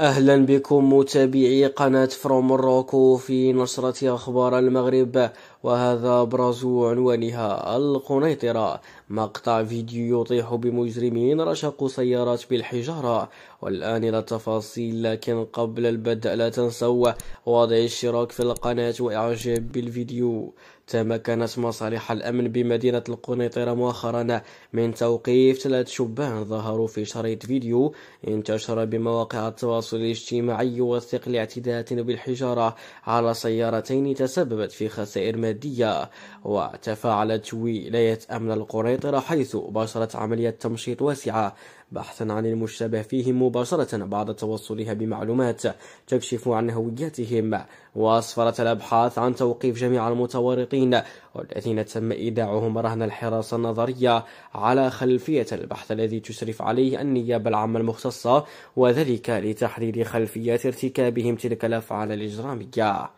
أهلا بكم متابعي قناة فروم روكو في نشرة أخبار المغرب وهذا أبرز عنوانها القنيطرة مقطع فيديو يطيح بمجرمين رشقوا سيارات بالحجارة والآن إلى التفاصيل لكن قبل البدء لا تنسوا وضع الاشتراك في القناة وإعجاب بالفيديو تمكنت مصالح الأمن بمدينة القنيطرة مؤخرا من توقيف ثلاث شبان ظهروا في شريط فيديو انتشر بمواقع التواصل الاجتماعي يوثق لاعتداءات بالحجارة على سيارتين تسببت في خسائر مادية وتفاعلت ولاية أمن القنيطرة حيث باشرت عملية تمشيط واسعة بحثا عن المشتبه فيهم مباشرة بعد توصلها بمعلومات تكشف عن هويتهم وأسفرت الأبحاث عن توقيف جميع المتورطين والذين تم إيداعهم رهن الحراسة النظرية على خلفية البحث الذي تشرف عليه النيابة العامة المختصة وذلك لتحديد خلفية ارتكابهم تلك الأفعال الإجرامية